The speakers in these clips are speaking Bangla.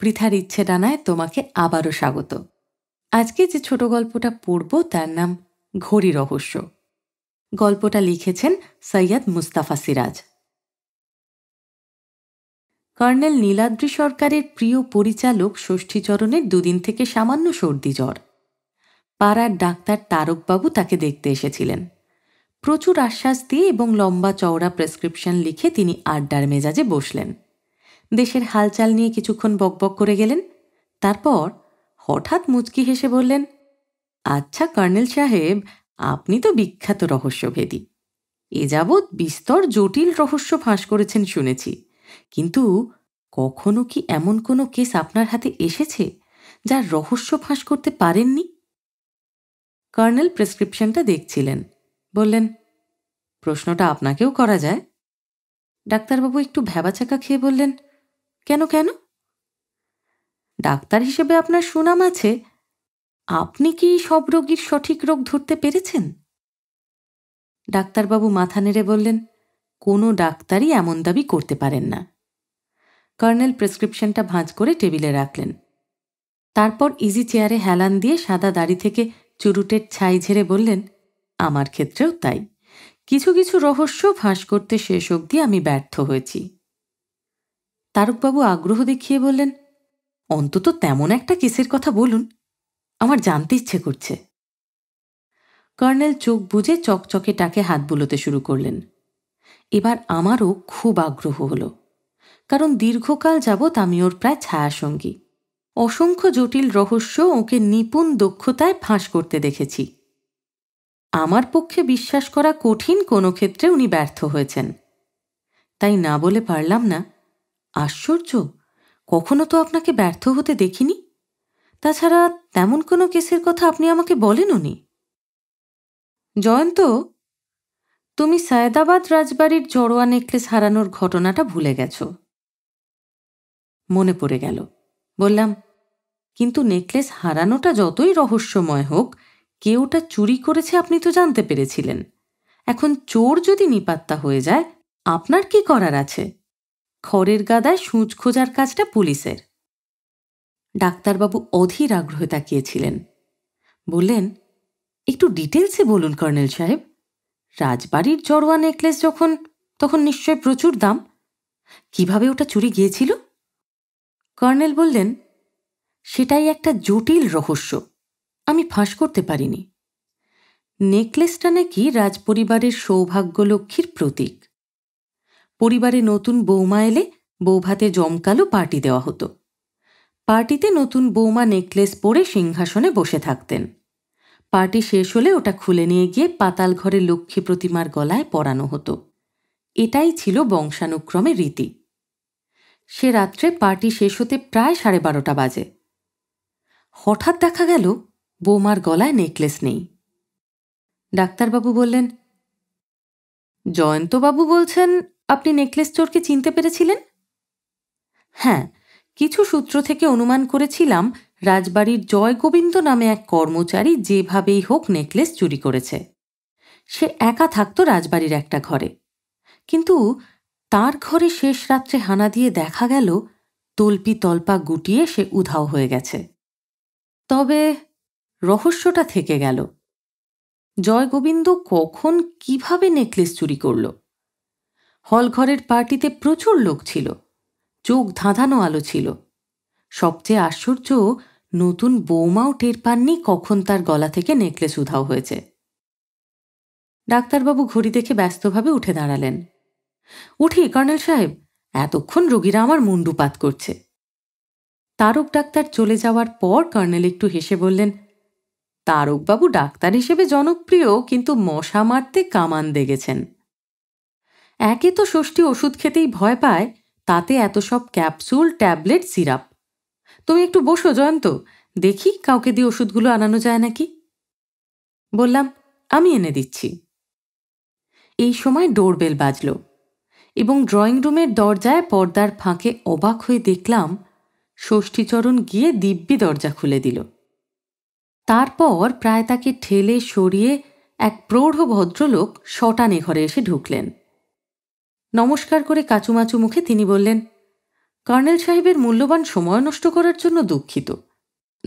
পৃথার ইচ্ছে ডানায় তোমাকে আবারও স্বাগত আজকে যে ছোট গল্পটা পড়ব তার নাম ঘড়ি রহস্য গল্পটা লিখেছেন সৈয়দ মুস্তাফা সিরাজ কর্নেল নীলাদ্রি সরকারের প্রিয় পরিচালক ষষ্ঠীচরণের দুদিন থেকে সামান্য সর্দি জ্বর পাড়ার ডাক্তার তারকবাবু তাকে দেখতে এসেছিলেন প্রচুর আশ্বাস দিয়ে এবং লম্বা চওড়া প্রেসক্রিপশন লিখে তিনি আড্ডার মেজাজে বসলেন দেশের হালচাল নিয়ে কিছুক্ষণ বকবক করে গেলেন তারপর হঠাৎ মুচকি হেসে বললেন আচ্ছা কর্নেল সাহেব আপনি তো বিখ্যাত রহস্যভেদী এ যাবৎ বিস্তর জটিল রহস্য ফাঁস করেছেন শুনেছি কিন্তু কখনো কি এমন কোনো কেস আপনার হাতে এসেছে যার রহস্য ফাঁস করতে পারেননি কর্নেল প্রেসক্রিপশনটা দেখছিলেন বললেন প্রশ্নটা আপনাকেও করা যায় ডাক্তারবাবু একটু ভ্যাবাচাকা খেয়ে বললেন কেন কেন ডাক্তার হিসেবে আপনার সুনাম আছে আপনি কি সব রোগীর সঠিক রোগ ধরতে পেরেছেন ডাক্তারবাবু মাথা নেড়ে বললেন কোনো ডাক্তারই এমন দাবি করতে পারেন না কর্নেল প্রেসক্রিপশনটা ভাঁজ করে টেবিলে রাখলেন তারপর ইজি চেয়ারে হেলান দিয়ে সাদা দাড়ি থেকে চুরুটের ছাই ঝেড়ে বললেন আমার ক্ষেত্রেও তাই কিছু কিছু রহস্য ফাঁস করতে শেষ অবধি আমি ব্যর্থ হয়েছি তারকবাবু আগ্রহ দেখিয়ে বললেন অন্তত তেমন একটা কেসের কথা বলুন আমার জানতে ইচ্ছে করছে কর্নেল চোখ বুঝে চকচকে টাকে হাত বুলোতে শুরু করলেন এবার আমারও খুব আগ্রহ হল কারণ দীর্ঘকাল যাবৎ আমি ওর প্রায় ছায়াসঙ্গী অসংখ্য জটিল রহস্য ওকে নিপুণ দক্ষতায় ফাঁস করতে দেখেছি আমার পক্ষে বিশ্বাস করা কঠিন কোনো ক্ষেত্রে উনি ব্যর্থ হয়েছেন তাই না বলে পারলাম না আশ্চর্য কখনো তো আপনাকে ব্যর্থ হতে দেখিনি তাছাড়া তেমন কোনো কেসের কথা আপনি আমাকে বলেন উনি জয়ন্ত তুমি সায়দাবাদ রাজবাড়ির জড়োয়া নেকলেস হারানোর ঘটনাটা ভুলে গেছ মনে পড়ে গেল বললাম কিন্তু নেকলেস হারানোটা যতই রহস্যময় হোক কেউটা চুরি করেছে আপনি তো জানতে পেরেছিলেন এখন চোর যদি নিপাত্তা হয়ে যায় আপনার কি করার আছে খড়ের গাদায় সূঁচ খোঁজার কাজটা পুলিশের ডাক্তারবাবু অধীর আগ্রহে তাকিয়েছিলেন বললেন একটু ডিটেলসে বলুন কর্নেল সাহেব রাজবাড়ির জড়োয়া নেকলেস যখন তখন নিশ্চয় প্রচুর দাম কিভাবে ওটা চুরি গিয়েছিল কর্নেল বললেন সেটাই একটা জটিল রহস্য আমি ফাঁস করতে পারিনি নেকলেসটা নাকি রাজপরিবারের সৌভাগ্যলক্ষ্মীর প্রতীক পরিবারে নতুন বৌমা এলে বৌভাতে জমকালো পার্টি দেওয়া হতো পার্টিতে নতুন বৌমা নেকলেস পরে সিংহাসনে বসে থাকতেন পার্টি শেষ হলে ওটা খুলে নিয়ে গিয়ে পাতাল ঘরে লক্ষ্মী প্রতিমার গলায় পরানো হতো এটাই ছিল বংশানুক্রমে রীতি সে রাত্রে পার্টি শেষ হতে প্রায় সাড়ে বারোটা বাজে হঠাৎ দেখা গেল বৌমার গলায় নেকলেস নেই ডাক্তারবাবু বললেন জয়ন্তবাবু বলছেন আপনি নেকলেস চোরকে চিনতে পেরেছিলেন হ্যাঁ কিছু সূত্র থেকে অনুমান করেছিলাম রাজবাড়ির জয়গোবিন্দ নামে এক কর্মচারী যেভাবেই হোক নেকলেস চুরি করেছে সে একা থাকত রাজবাড়ির একটা ঘরে কিন্তু তার ঘরে শেষ রাত্রে হানা দিয়ে দেখা গেল তল্পি তল্পা গুটিয়ে সে উধাও হয়ে গেছে তবে রহস্যটা থেকে গেল জয়গোবিন্দ কখন কিভাবে নেকলেস চুরি করলো হলঘরের পার্টিতে প্রচুর লোক ছিল চোখ ধাঁধানো আলো ছিল সবচেয়ে আশ্চর্য নতুন বৌমাও টের পাননি কখন তার গলা থেকে নেকলেস উধাও হয়েছে ডাক্তারবাবু ঘড়ি দেখে ব্যস্তভাবে উঠে দাঁড়ালেন উঠি কর্নেল সাহেব এতক্ষণ রোগীরা আমার মুন্ডুপাত করছে তারক ডাক্তার চলে যাওয়ার পর কর্নেল একটু হেসে বললেন তারকবাবু ডাক্তার হিসেবে জনপ্রিয় কিন্তু মশা মারতে কামান দেগেছেন একে তো ষষ্ঠী ওষুধ খেতেই ভয় পায় তাতে এত সব ক্যাপসুল ট্যাবলেট সিরাপ তুমি একটু বসো জয়ন্ত দেখি কাউকে দিয়ে ওষুধগুলো আনানো যায় নাকি বললাম আমি এনে দিচ্ছি এই সময় ডোরবেল বাজল এবং ড্রয়িং রুমের দরজায় পর্দার ফাঁকে অবাক হয়ে দেখলাম ষষ্ঠীচরণ গিয়ে দিব্যি দরজা খুলে দিল তারপর প্রায় তাকে ঠেলে সরিয়ে এক প্রৌঢ় ভদ্রলোক শটানে ঘরে এসে ঢুকলেন নমস্কার করে কাচুমাচু মুখে তিনি বললেন কর্নেল সাহেবের মূল্যবান সময় নষ্ট করার জন্য দুঃখিত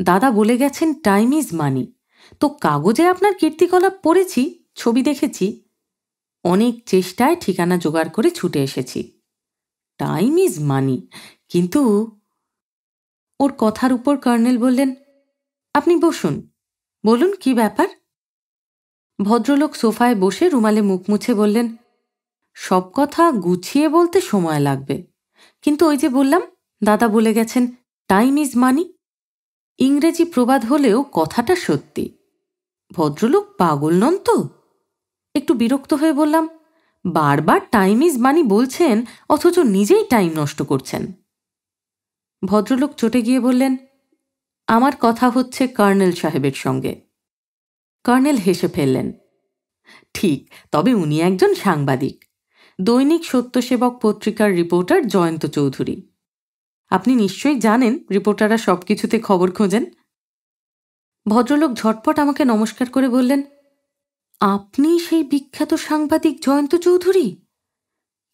দাদা বলে গেছেন টাইম ইজ মানি তো কাগজে আপনার কীর্তিকলাপ পড়েছি ছবি দেখেছি অনেক চেষ্টায় ঠিকানা জোগাড় করে ছুটে এসেছি টাইম ইজ মানি কিন্তু ওর কথার উপর কর্নেল বললেন আপনি বসুন বলুন কি ব্যাপার ভদ্রলোক সোফায় বসে রুমালে মুখ মুছে বললেন সব কথা গুছিয়ে বলতে সময় লাগবে কিন্তু ওই যে বললাম দাদা বলে গেছেন টাইম ইজ মানি ইংরেজি প্রবাদ হলেও কথাটা সত্যি ভদ্রলোক পাগল নন তো একটু বিরক্ত হয়ে বললাম বারবার টাইম ইজ মানি বলছেন অথচ নিজেই টাইম নষ্ট করছেন ভদ্রলোক চটে গিয়ে বললেন আমার কথা হচ্ছে কর্নেল সাহেবের সঙ্গে কর্নেল হেসে ফেললেন ঠিক তবে উনি একজন সাংবাদিক দৈনিক সত্যসেবক পত্রিকার রিপোর্টার জয়ন্ত চৌধুরী আপনি নিশ্চয়ই জানেন রিপোর্টাররা সব কিছুতে খবর খোঁজেন ভদ্রলোক ঝটপট আমাকে নমস্কার করে বললেন আপনি সেই বিখ্যাত সাংবাদিক জয়ন্ত চৌধুরী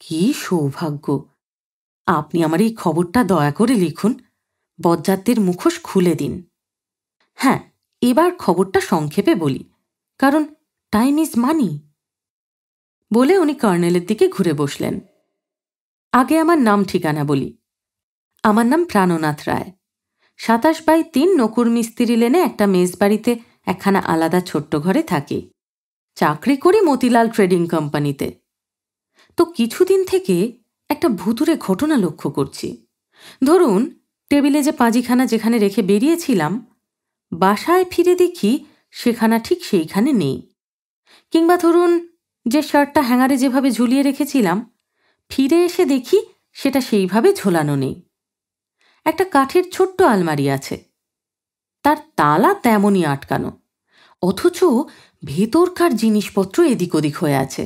কি সৌভাগ্য আপনি আমার এই খবরটা দয়া করে লিখুন বজ্জাতের মুখোশ খুলে দিন হ্যাঁ এবার খবরটা সংক্ষেপে বলি কারণ টাইম ইজ মানি বলে উনি কর্নেলের দিকে ঘুরে বসলেন আগে আমার নাম ঠিকানা বলি আমার নাম প্রাণনাথ রায় সাতাশ বাই তিন নকুর মিস্ত্রি লেনে একটা মেজ বাড়িতে একখানা আলাদা ছোট্ট ঘরে থাকি চাকরি করি মতিলাল ট্রেডিং কোম্পানিতে তো কিছুদিন থেকে একটা ভুতুরে ঘটনা লক্ষ্য করছি ধরুন টেবিলে যে পাঁজিখানা যেখানে রেখে বেরিয়েছিলাম বাসায় ফিরে দেখি সেখানা ঠিক সেইখানে নেই কিংবা ধরুন যে শার্টটা হ্যাঙ্গারে যেভাবে ঝুলিয়ে রেখেছিলাম ফিরে এসে দেখি সেটা সেইভাবে ঝোলানো নেই একটা কাঠের ছোট্ট আলমারি আছে তার তালা তেমনই আটকানো অথচ ভেতরকার জিনিসপত্র এদিক ওদিক হয়ে আছে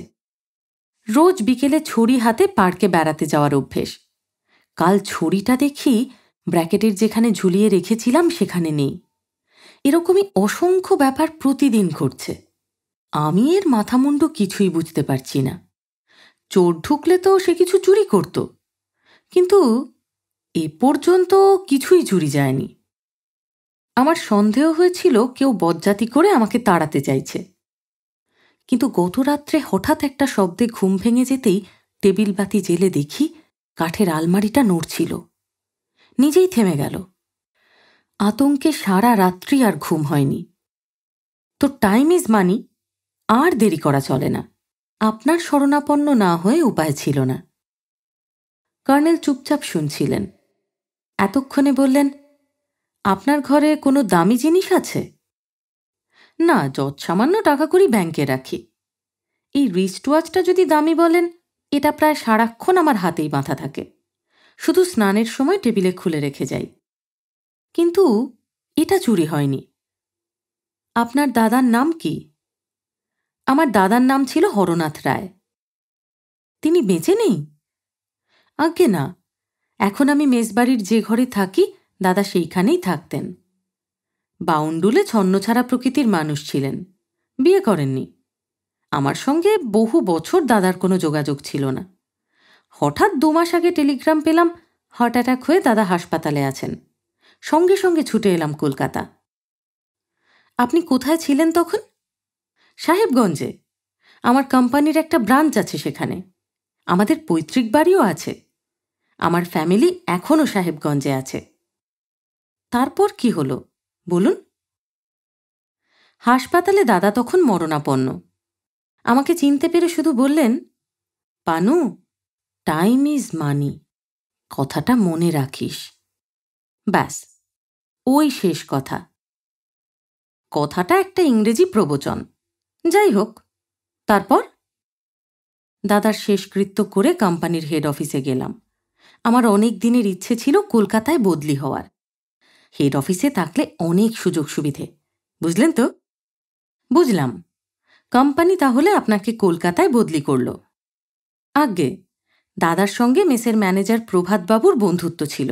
রোজ বিকেলে ছড়ি হাতে পার্কে বেড়াতে যাওয়ার অভ্যেস কাল ছড়িটা দেখি ব্র্যাকেটের যেখানে ঝুলিয়ে রেখেছিলাম সেখানে নেই এরকমই অসংখ্য ব্যাপার প্রতিদিন ঘটছে আমি এর মাথামুন্ডু কিছুই বুঝতে পারছি না চোর ঢুকলে তো সে কিছু চুরি করত কিন্তু এ পর্যন্ত কিছুই চুরি যায়নি আমার সন্দেহ হয়েছিল কেউ বজ্জাতি করে আমাকে তাড়াতে চাইছে কিন্তু গত রাত্রে হঠাৎ একটা শব্দে ঘুম ভেঙে যেতেই টেবিল বাতি জেলে দেখি কাঠের আলমারিটা নড়ছিল নিজেই থেমে গেল আতঙ্কে সারা রাত্রি আর ঘুম হয়নি তো টাইম ইজ মানি আর দেরি করা চলে না আপনার শরণাপন্ন না হয়ে উপায় ছিল না কর্নেল চুপচাপ শুনছিলেন এতক্ষণে বললেন আপনার ঘরে কোনো দামি জিনিস আছে না যত সামান্য টাকা করি ব্যাংকে রাখি এই রিস্ট ওয়াচটা যদি দামি বলেন এটা প্রায় সারাক্ষণ আমার হাতেই বাঁধা থাকে শুধু স্নানের সময় টেবিলে খুলে রেখে যাই কিন্তু এটা চুরি হয়নি আপনার দাদার নাম কি আমার দাদার নাম ছিল হরনাথ রায় তিনি বেঁচে নেই আজ্ঞে না এখন আমি মেজবাড়ির যে ঘরে থাকি দাদা সেইখানেই থাকতেন বাউন্ডুলে ছন্নছাড়া প্রকৃতির মানুষ ছিলেন বিয়ে করেননি আমার সঙ্গে বহু বছর দাদার কোনো যোগাযোগ ছিল না হঠাৎ দু মাস আগে টেলিগ্রাম পেলাম হার্ট অ্যাটাক হয়ে দাদা হাসপাতালে আছেন সঙ্গে সঙ্গে ছুটে এলাম কলকাতা আপনি কোথায় ছিলেন তখন সাহেবগঞ্জে আমার কোম্পানির একটা ব্রাঞ্চ আছে সেখানে আমাদের পৈতৃক বাড়িও আছে আমার ফ্যামিলি এখনও সাহেবগঞ্জে আছে তারপর কি হল বলুন হাসপাতালে দাদা তখন মরণাপন্ন আমাকে চিনতে পেরে শুধু বললেন পানু টাইম ইজ মানি কথাটা মনে রাখিস ব্যাস ওই শেষ কথা কথাটা একটা ইংরেজি প্রবচন যাই হোক তারপর দাদার শেষকৃত্য করে কোম্পানির হেড অফিসে গেলাম আমার অনেক দিনের ইচ্ছে ছিল কলকাতায় বদলি হওয়ার হেড অফিসে থাকলে অনেক সুযোগ সুবিধে বুঝলেন তো বুঝলাম কোম্পানি তাহলে আপনাকে কলকাতায় বদলি করল আজ্ঞে দাদার সঙ্গে মেসের ম্যানেজার প্রভাতবাবুর বন্ধুত্ব ছিল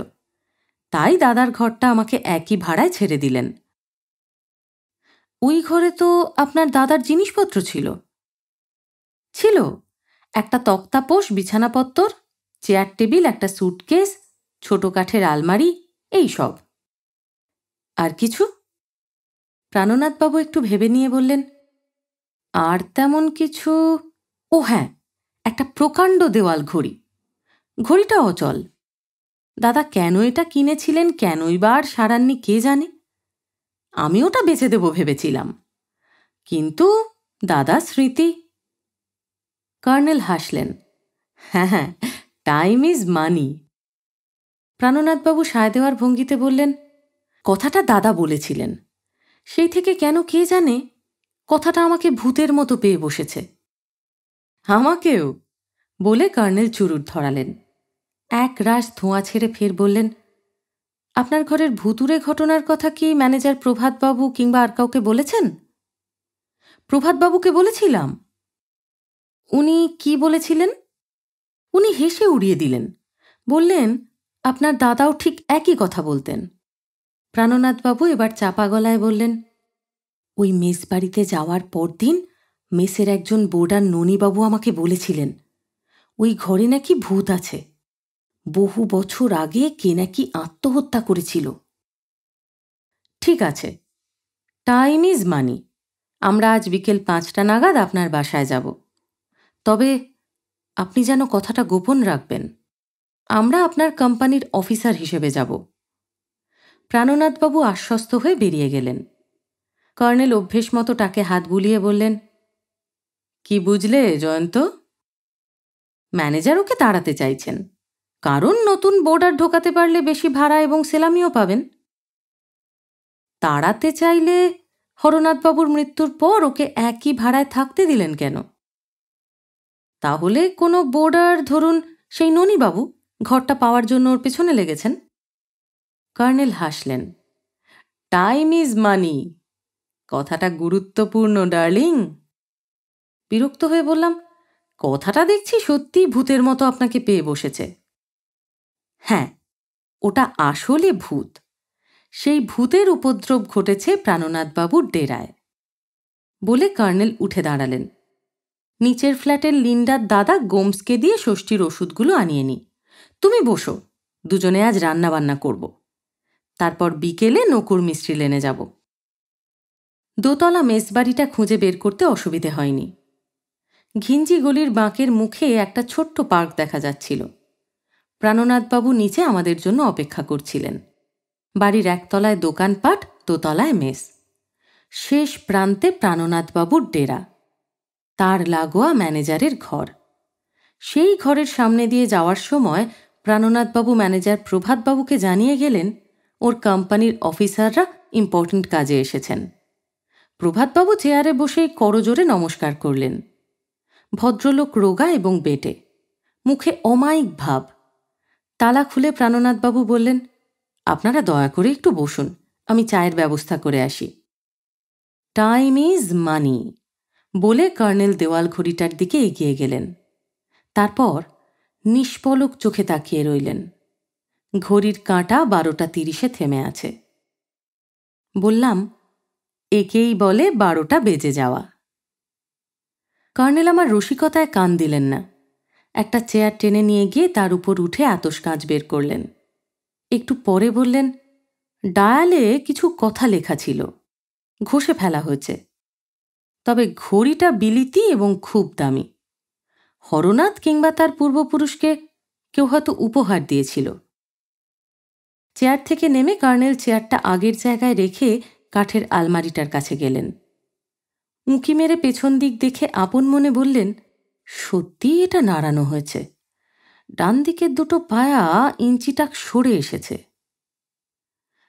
তাই দাদার ঘরটা আমাকে একই ভাড়ায় ছেড়ে দিলেন ওই ঘরে তো আপনার দাদার জিনিসপত্র ছিল ছিল একটা তক্তাপোষ বিছানাপত্তর চেয়ার টেবিল একটা স্যুটকেস ছোট কাঠের আলমারি এই সব আর কিছু প্রাণনাথবাবু একটু ভেবে নিয়ে বললেন আর তেমন কিছু ও হ্যাঁ একটা প্রকাণ্ড দেওয়াল ঘড়ি ঘড়িটা অচল দাদা কেন এটা কিনেছিলেন কেনই বা আর সারাননি কে জানে আমি ওটা বেছে দেব ভেবেছিলাম কিন্তু দাদা স্মৃতি কর্নেল হাসলেন হ্যাঁ হ্যাঁ টাইম ইজ মানি প্রাণনাথবাবু সায় দেওয়ার ভঙ্গিতে বললেন কথাটা দাদা বলেছিলেন সেই থেকে কেন কে জানে কথাটা আমাকে ভূতের মতো পেয়ে বসেছে আমাকেও বলে কর্নেল চুরুট ধরালেন এক রাস ধোঁয়া ছেড়ে ফের বললেন আপনার ঘরের ভুতুরে ঘটনার কথা কি ম্যানেজার প্রভাতবাবু কিংবা আর কাউকে বলেছেন প্রভাতবাবুকে বলেছিলাম উনি কি বলেছিলেন উনি হেসে উড়িয়ে দিলেন বললেন আপনার দাদাও ঠিক একই কথা বলতেন প্রাণনাথবাবু এবার চাপা গলায় বললেন ওই মেস বাড়িতে যাওয়ার পরদিন মেসের একজন বোর্ডার ননীবাবু আমাকে বলেছিলেন ওই ঘরে নাকি ভূত আছে বহু বছর আগে কে নাকি আত্মহত্যা করেছিল ঠিক আছে টাইম ইজ মানি আমরা আজ বিকেল পাঁচটা নাগাদ আপনার বাসায় যাব তবে আপনি যেন কথাটা গোপন রাখবেন আমরা আপনার কোম্পানির অফিসার হিসেবে যাব প্রাণনাথবাবু আশ্বস্ত হয়ে বেরিয়ে গেলেন কর্নেল অভ্যেস মতো তাকে হাত বুলিয়ে বললেন কি বুঝলে জয়ন্ত ম্যানেজার ওকে তাড়াতে চাইছেন কারণ নতুন বোর্ডার ঢোকাতে পারলে বেশি ভাড়া এবং সেলামিও পাবেন তাড়াতে চাইলে হরনাথবাবুর মৃত্যুর পর ওকে একই ভাড়ায় থাকতে দিলেন কেন তাহলে কোনো বোর্ডার ধরুন সেই ননীবাবু ঘরটা পাওয়ার জন্য ওর পেছনে লেগেছেন কর্নেল হাসলেন টাইম ইজ মানি কথাটা গুরুত্বপূর্ণ ডার্লিং বিরক্ত হয়ে বললাম কথাটা দেখছি সত্যি ভূতের মতো আপনাকে পেয়ে বসেছে হ্যাঁ ওটা আসলে ভূত সেই ভূতের উপদ্রব ঘটেছে প্রাণনাথবাবুর ডেরায় বলে কর্নেল উঠে দাঁড়ালেন নিচের ফ্ল্যাটের লিন্ডার দাদা গোমসকে দিয়ে ষষ্ঠীর ওষুধগুলো আনিয়ে নি তুমি বসো দুজনে আজ রান্নাবান্না করব তারপর বিকেলে নকুর মিস্ত্রি লেনে যাব দোতলা মেসবাড়িটা খুঁজে বের করতে অসুবিধে হয়নি ঘিঞ্জি গলির বাঁকের মুখে একটা ছোট্ট পার্ক দেখা যাচ্ছিল প্রাণনাথবাবু নিচে আমাদের জন্য অপেক্ষা করছিলেন বাড়ির একতলায় দোকানপাট দোতলায় মেস শেষ প্রান্তে প্রাণনাথবাবুর ডেরা তার লাগোয়া ম্যানেজারের ঘর সেই ঘরের সামনে দিয়ে যাওয়ার সময় প্রাণনাথবাবু ম্যানেজার প্রভাতবাবুকে জানিয়ে গেলেন ওর কোম্পানির অফিসাররা ইম্পর্ট্যান্ট কাজে এসেছেন প্রভাতবাবু চেয়ারে বসে করজোরে নমস্কার করলেন ভদ্রলোক রোগা এবং বেটে মুখে অমায়িক ভাব তালা খুলে প্রাণনাথবাবু বললেন আপনারা দয়া করে একটু বসুন আমি চায়ের ব্যবস্থা করে আসি টাইম ইজ মানি বলে কর্নেল দেওয়াল ঘড়িটার দিকে এগিয়ে গেলেন তারপর নিষ্পলক চোখে তাকিয়ে রইলেন ঘড়ির কাঁটা বারোটা তিরিশে থেমে আছে বললাম একেই বলে বারোটা বেজে যাওয়া কর্নেল আমার রসিকতায় কান দিলেন না একটা চেয়ার টেনে নিয়ে গিয়ে তার উপর উঠে আতস কাঁচ বের করলেন একটু পরে বললেন ডায়ালে কিছু কথা লেখা ছিল ঘষে ফেলা হয়েছে তবে ঘড়িটা বিলিতি এবং খুব দামি হরনাথ কিংবা তার পূর্বপুরুষকে কেউ হয়তো উপহার দিয়েছিল চেয়ার থেকে নেমে কর্নেল চেয়ারটা আগের জায়গায় রেখে কাঠের আলমারিটার কাছে গেলেন উঁকি মেরে পেছন দিক দেখে আপন মনে বললেন সত্যিই এটা নাড়ানো হয়েছে ডান দিকের দুটো পায়া ইঞ্চিটাক সরে এসেছে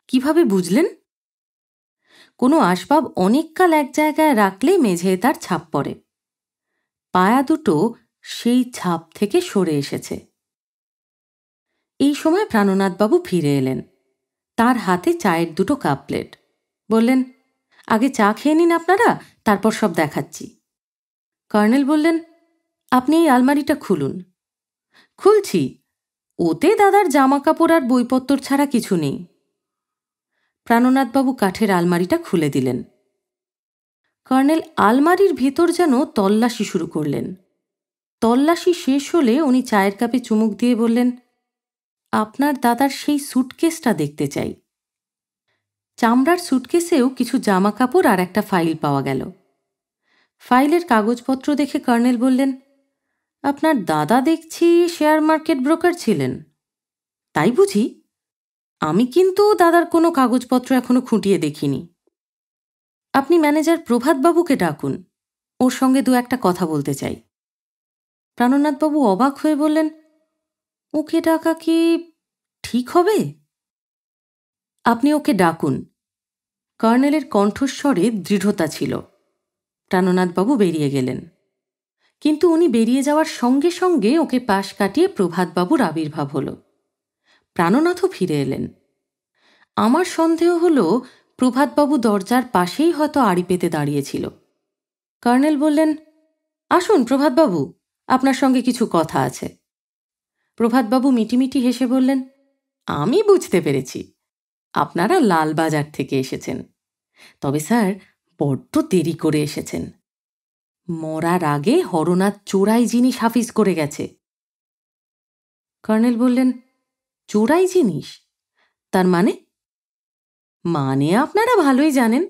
কিভাবে বুঝলেন কোনো আসবাব অনেককাল এক জায়গায় রাখলে মেঝে তার ছাপ পড়ে পায়া দুটো সেই ছাপ থেকে সরে এসেছে এই সময় প্রাণনাথবাবু ফিরে এলেন তার হাতে চায়ের দুটো কাপ প্লেট বললেন আগে চা খেয়ে নিন আপনারা তারপর সব দেখাচ্ছি কর্নেল বললেন আপনি এই আলমারিটা খুলুন খুলছি ওতে দাদার জামা কাপড় আর বইপত্তর ছাড়া কিছু নেই প্রাণনাথবাবু কাঠের আলমারিটা খুলে দিলেন কর্নেল আলমারির ভেতর যেন তল্লাশি শুরু করলেন তল্লাশি শেষ হলে উনি চায়ের কাপে চুমুক দিয়ে বললেন আপনার দাদার সেই সুটকেসটা দেখতে চাই চামড়ার সুটকেসেও কিছু জামা কাপড় আর একটা ফাইল পাওয়া গেল ফাইলের কাগজপত্র দেখে কর্নেল বললেন আপনার দাদা দেখছি শেয়ার মার্কেট ব্রোকার ছিলেন তাই বুঝি আমি কিন্তু দাদার কোনো কাগজপত্র এখনো খুঁটিয়ে দেখিনি আপনি ম্যানেজার প্রভাতবাবুকে ডাকুন ওর সঙ্গে দু একটা কথা বলতে চাই প্রাণনাথবাবু অবাক হয়ে বললেন ওকে ডাকা কি ঠিক হবে আপনি ওকে ডাকুন কর্নেলের কণ্ঠস্বরে দৃঢ়তা ছিল প্রাণনাথবাবু বেরিয়ে গেলেন কিন্তু উনি বেরিয়ে যাওয়ার সঙ্গে সঙ্গে ওকে পাশ কাটিয়ে প্রভাতবাবুর আবির্ভাব হলো প্রাণনাথও ফিরে এলেন আমার সন্দেহ হল প্রভাতবাবু দরজার পাশেই হয়তো আড়ি পেতে দাঁড়িয়েছিল কর্নেল বললেন আসুন প্রভাতবাবু আপনার সঙ্গে কিছু কথা আছে প্রভাতবাবু মিটিমিটি হেসে বললেন আমি বুঝতে পেরেছি আপনারা লালবাজার থেকে এসেছেন তবে স্যার বড্ড দেরি করে এসেছেন মরার আগে হরনাথ চোরাই জিনিস হাফিজ করে গেছে কর্নেল বললেন চোরাই জিনিস তার মানে মানে আপনারা ভালোই জানেন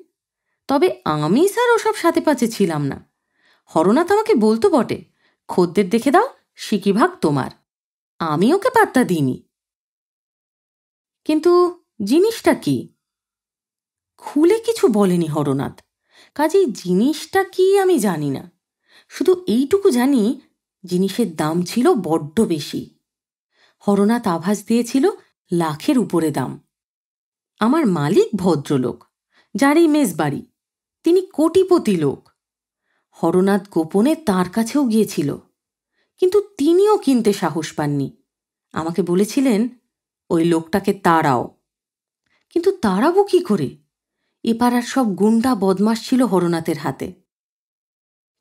তবে আমি স্যার ওসব সাথে পাচে ছিলাম না হরনাথ আমাকে বলতো বটে খদ্দের দেখে দাও সিকিভাগ তোমার আমি ওকে পাত্তা দিইনি কিন্তু জিনিসটা কি খুলে কিছু বলেনি হরনাথ কাজেই জিনিসটা কি আমি জানি না শুধু এইটুকু জানি জিনিসের দাম ছিল বড্ড বেশি হরনাথ আভাস দিয়েছিল লাখের উপরে দাম আমার মালিক ভদ্রলোক যারই বাড়ি তিনি কোটিপতি লোক হরনাথ গোপনে তার কাছেও গিয়েছিল কিন্তু তিনিও কিনতে সাহস পাননি আমাকে বলেছিলেন ওই লোকটাকে তাড়াও কিন্তু তাড়াবো কি করে এপাড়ার সব গুন্ডা বদমাস ছিল হরনাথের হাতে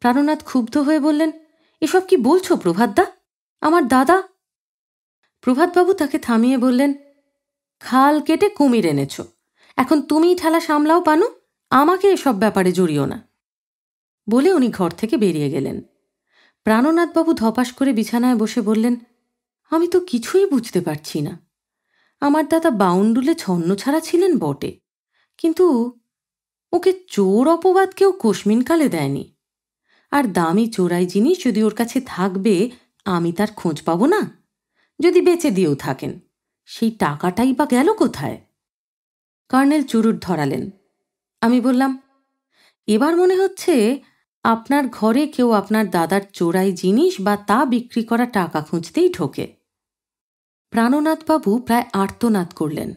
প্রাণনাথ ক্ষুব্ধ হয়ে বললেন এসব কি বলছো প্রভাতদা আমার দাদা প্রভাতবাবু তাকে থামিয়ে বললেন খাল কেটে কুমির এনেছ এখন তুমিই ঠেলা সামলাও পানু আমাকে এসব ব্যাপারে জড়িও না বলে উনি ঘর থেকে বেরিয়ে গেলেন প্রাণনাথবাবু ধপাস করে বিছানায় বসে বললেন আমি তো কিছুই বুঝতে পারছি না আমার দাদা বাউন্ডুলে ছন্ন ছাড়া ছিলেন বটে কিন্তু ওকে চোর অপবাদ কেউ কালে দেয়নি আর দামি চোরাই জিনিস যদি ওর কাছে থাকবে আমি তার খোঁজ পাবো না যদি বেঁচে দিয়েও থাকেন সেই টাকাটাই বা গেল কোথায় কর্নেল চুরুট ধরালেন আমি বললাম এবার মনে হচ্ছে আপনার ঘরে কেউ আপনার দাদার চোরাই জিনিস বা তা বিক্রি করা টাকা খুঁজতেই ঠোকে প্রাণনাথবাবু প্রায় আর্তনাদ করলেন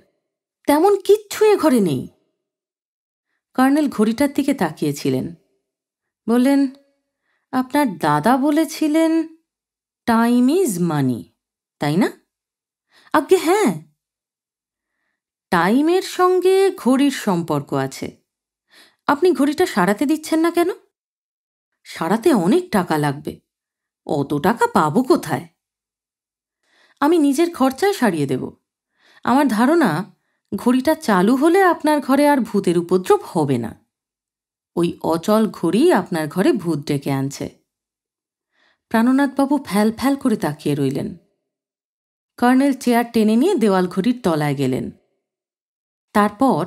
তেমন কিচ্ছু এ ঘরে নেই কর্নেল ঘড়িটার দিকে তাকিয়েছিলেন বললেন আপনার দাদা বলেছিলেন টাইম ইজ মানি তাই না আজ্ঞে হ্যাঁ টাইমের সঙ্গে ঘড়ির সম্পর্ক আছে আপনি ঘড়িটা সারাতে দিচ্ছেন না কেন সারাতে অনেক টাকা লাগবে অত টাকা পাবো কোথায় আমি নিজের খরচায় সারিয়ে দেব আমার ধারণা ঘড়িটা চালু হলে আপনার ঘরে আর ভূতের উপদ্রব হবে না ওই অচল ঘড়ি আপনার ঘরে ভূত ডেকে আনছে প্রাণনাথবাবু ফ্যাল ফ্যাল করে তাকিয়ে রইলেন কর্নেল চেয়ার টেনে নিয়ে দেওয়াল ঘড়ির তলায় গেলেন তারপর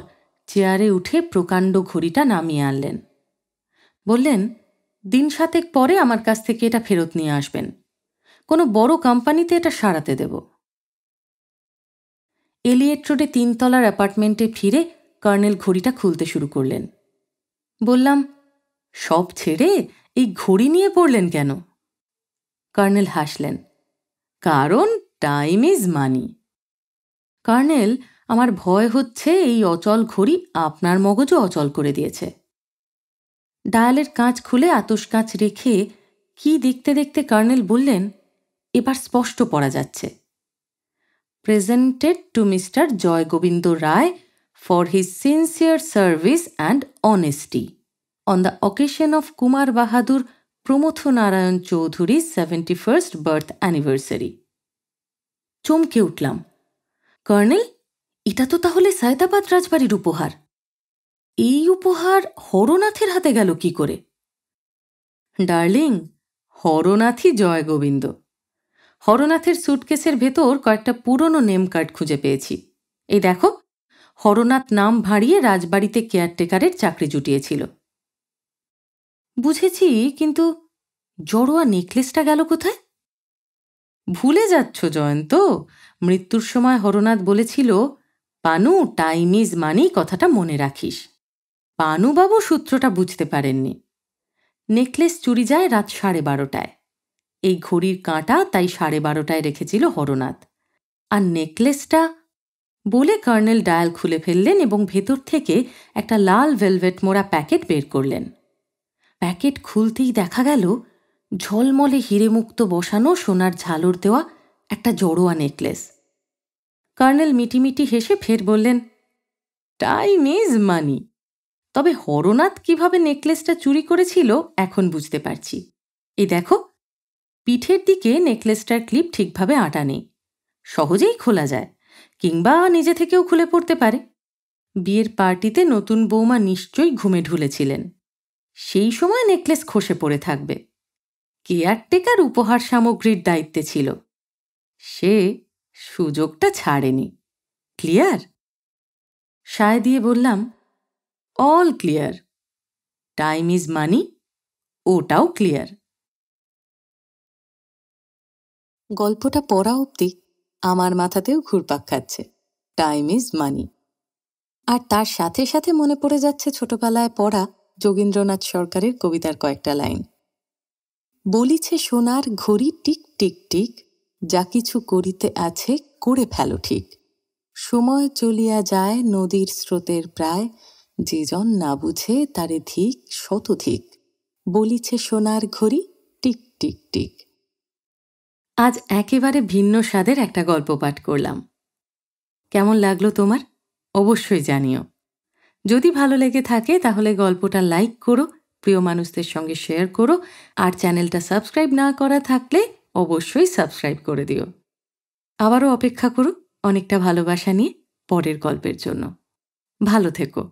চেয়ারে উঠে প্রকাণ্ড ঘড়িটা নামিয়ে আনলেন বললেন দিন সাতেক পরে আমার কাছ থেকে এটা ফেরত নিয়ে আসবেন কোনো বড় কোম্পানিতে এটা সারাতে দেবো এলিয়েট রোডে তিনতলার অ্যাপার্টমেন্টে ফিরে কর্নেল ঘড়িটা খুলতে শুরু করলেন বললাম সব ছেড়ে এই ঘড়ি নিয়ে পড়লেন কেন কর্নেল হাসলেন কারণ টাইম ইজ মানি কর্নেল আমার ভয় হচ্ছে এই অচল ঘড়ি আপনার মগজও অচল করে দিয়েছে ডায়ালের কাঁচ খুলে আতস কাঁচ রেখে কি দেখতে দেখতে কর্নেল বললেন এবার স্পষ্ট পড়া যাচ্ছে presented to mister Joygobinda Roy for his sincere service and honesty on the occasion of Kumar Bahadur Pramatha Narayan Chowdhury seventy first birth anniversary চমকে উঠলাম কর্নেল এটা তো তাহলে সায়দাবাদ রাজবাড়ির উপহার এই উপহার হরনাথের হাতে গেল কি করে ডার্লিং হরনাথই জয়গোবিন্দ হরনাথের স্যুটকেসের ভেতর কয়েকটা পুরনো নেম কার্ড খুঁজে পেয়েছি এই দেখো হরনাথ নাম ভাঁড়িয়ে রাজবাড়িতে কেয়ারটেকারের চাকরি জুটিয়েছিল বুঝেছি কিন্তু জড়োয়া নেকলেসটা গেল কোথায় ভুলে যাচ্ছ জয়ন্ত মৃত্যুর সময় হরনাথ বলেছিল পানু টাইম ইজ মানি কথাটা মনে রাখিস পানুবাবু সূত্রটা বুঝতে পারেননি নেকলেস চুরি যায় রাত সাড়ে বারোটায় এই ঘড়ির কাঁটা তাই সাড়ে বারোটায় রেখেছিল হরনাথ আর নেকলেসটা বলে কর্নেল ডায়াল খুলে ফেললেন এবং ভেতর থেকে একটা লাল ভেলভেট মোড়া প্যাকেট বের করলেন প্যাকেট খুলতেই দেখা গেল ঝলমলে হিরেমুক্ত বসানো সোনার ঝালর দেওয়া একটা জড়োয়া নেকলেস কর্নেল মিটিমিটি হেসে ফের বললেন টাইম ইজ মানি তবে হরনাথ কিভাবে নেকলেসটা চুরি করেছিল এখন বুঝতে পারছি এই দেখো পিঠের দিকে নেকলেসটার ক্লিপ ঠিকভাবে আটা নেই সহজেই খোলা যায় কিংবা নিজে থেকেও খুলে পড়তে পারে বিয়ের পার্টিতে নতুন বৌমা নিশ্চয়ই ঘুমে ঢুলেছিলেন সেই সময় নেকলেস খসে পড়ে থাকবে কেয়ারটেকার উপহার সামগ্রীর দায়িত্বে ছিল সে সুযোগটা ছাড়েনি ক্লিয়ার সায় দিয়ে বললাম all clear time is money ওটাও ক্লিয়ার গল্পটা পড়া অবধি আমার মাথাতেও ঘুরপাক খাচ্ছে টাইম ইজ মানি আর তার সাথে সাথে মনে পড়ে যাচ্ছে ছোটবেলায় পড়া যোগীন্দ্রনাথ সরকারের কবিতার কয়েকটা লাইন বলিছে সোনার ঘড়ি টিক টিক টিক যা কিছু করিতে আছে করে ফেলো ঠিক সময় চলিয়া যায় নদীর স্রোতের প্রায় যেজন না বুঝে তারে ধিক শতধিক বলিছে সোনার ঘড়ি টিক টিক টিক আজ একেবারে ভিন্ন স্বাদের একটা গল্প পাঠ করলাম কেমন লাগলো তোমার অবশ্যই জানিও যদি ভালো লেগে থাকে তাহলে গল্পটা লাইক করো প্রিয় মানুষদের সঙ্গে শেয়ার করো আর চ্যানেলটা সাবস্ক্রাইব না করা থাকলে অবশ্যই সাবস্ক্রাইব করে দিও আবারও অপেক্ষা করো অনেকটা ভালোবাসা নিয়ে পরের গল্পের জন্য ভালো থেকো